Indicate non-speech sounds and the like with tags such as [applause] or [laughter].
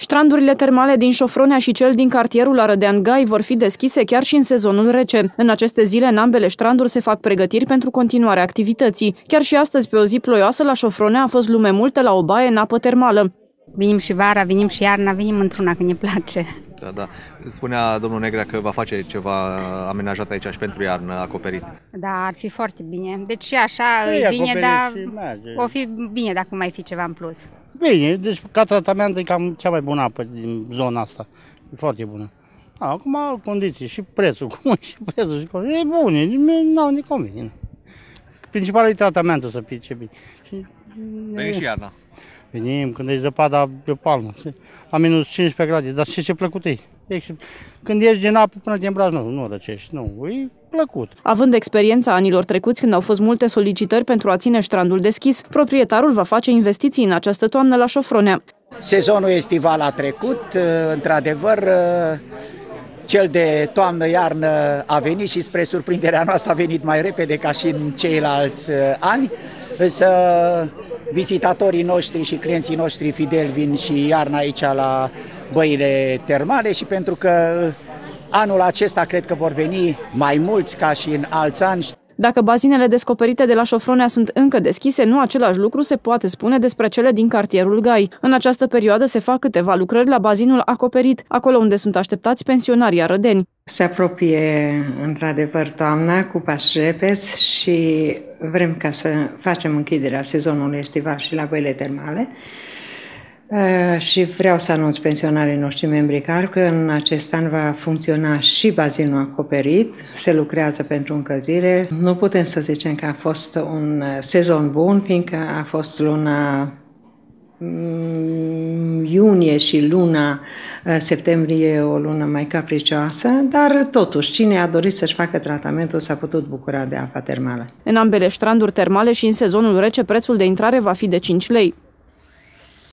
Strandurile termale din Șofronea și cel din cartierul Arădean Gai vor fi deschise chiar și în sezonul rece. În aceste zile, în ambele stranduri se fac pregătiri pentru continuarea activității. Chiar și astăzi, pe o zi ploioasă, la Șofronea a fost lume multă la o baie în apă termală. Vinim și vara, vinim și iarna, vinim într-una când ne place. Da, da. Spunea domnul Negrea că va face ceva amenajat aici și pentru iarnă acoperit. Da, ar fi foarte bine. Deci și așa păi, e bine, dar o fi bine dacă mai fi ceva în plus. Bine, deci ca tratament e cam cea mai bună apă din zona asta. E foarte bună. A, acum condiții și prețul, [laughs] cum și prețul și cum. E bun, nu ne convine. Principalul e tratamentul să pice bine. Și, păi e, și iarna. Venim, când e zăpada, pe palmă. La minus 15 grade, dar ce, ce plăcut e. Când ieși din apă până te îmbraci, nu, nu răcești, nu, e plăcut. Având experiența anilor trecuți când au fost multe solicitări pentru a ține strandul deschis, proprietarul va face investiții în această toamnă la șofronea. Sezonul estival a trecut, uh, într-adevăr, uh, cel de toamnă-iarnă a venit și spre surprinderea noastră a venit mai repede ca și în ceilalți uh, ani. Însă vizitatorii noștri și clienții noștri fideli vin și iarna aici la băile termale și pentru că anul acesta cred că vor veni mai mulți ca și în alți ani dacă bazinele descoperite de la Șofronea sunt încă deschise, nu același lucru se poate spune despre cele din cartierul Gai. În această perioadă se fac câteva lucrări la bazinul acoperit, acolo unde sunt așteptați pensionarii arădeni. Se apropie, într-adevăr, toamna cu pașrepes și vrem ca să facem închiderea sezonului estival și la băile termale. Eh, și vreau să anunț pensionarii noștri membri CAR că în acest an va funcționa și bazinul acoperit, se lucrează pentru încălzire. Nu putem să zicem că a fost un eh, sezon bun, fiindcă a fost luna mm, iunie și luna eh, septembrie o lună mai capricioasă, dar totuși cine a dorit să-și facă tratamentul s-a putut bucura de apa termală. În ambele stranduri termale și în sezonul rece prețul de intrare va fi de 5 lei.